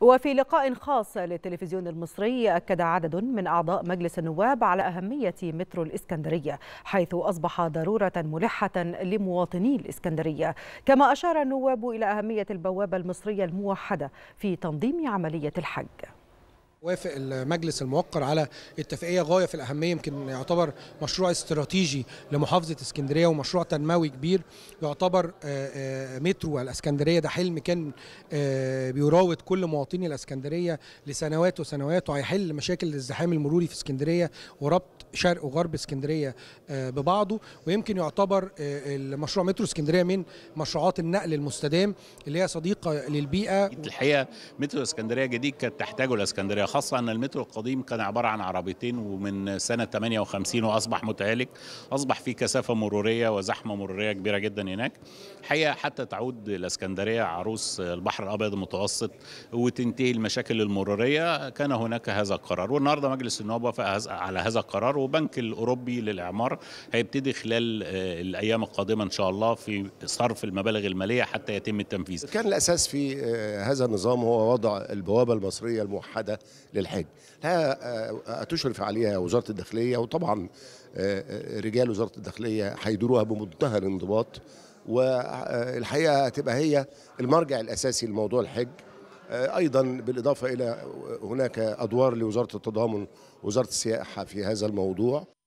وفي لقاء خاص للتلفزيون المصري أكد عدد من أعضاء مجلس النواب على أهمية مترو الإسكندرية حيث أصبح ضرورة ملحة لمواطني الإسكندرية كما أشار النواب إلى أهمية البوابة المصرية الموحدة في تنظيم عملية الحج وافق المجلس الموقر على اتفاقيه غايه في الاهميه يمكن يعتبر مشروع استراتيجي لمحافظه اسكندريه ومشروع تنموي كبير يعتبر آه، آه، مترو الاسكندريه ده حلم كان آه، بيراود كل مواطني الاسكندريه لسنوات وسنوات وهيحل مشاكل الازدحام المروري في اسكندريه وربط شرق وغرب اسكندريه ببعضه ويمكن يعتبر المشروع مترو اسكندريه من مشروعات النقل المستدام اللي هي صديقه للبيئه الحقيقه مترو اسكندريه جديد كانت تحتاجه الاسكندريه خاصة أن المترو القديم كان عبارة عن عربيتين ومن سنة 58 وأصبح متهالك أصبح في كثافة مرورية وزحمة مرورية كبيرة جدا هناك حقيقة حتى تعود الإسكندرية عروس البحر الأبيض المتوسط وتنتهي المشاكل المرورية كان هناك هذا القرار والنهاردة مجلس النواب وافق على هذا القرار وبنك الأوروبي للإعمار هيبتدي خلال آه، الأيام القادمة إن شاء الله في صرف المبالغ المالية حتى يتم التنفيذ كان الأساس في آه، هذا النظام هو وضع البوابة المصرية الموحدة للحاج لا آه، تشرف عليها وزاره الداخليه وطبعا آه، آه، رجال وزاره الداخليه هيديروها بمنتهى الانضباط والحقيقه هتبقى هي المرجع الاساسي لموضوع الحج ايضا بالاضافه الى هناك ادوار لوزاره التضامن وزاره السياحه في هذا الموضوع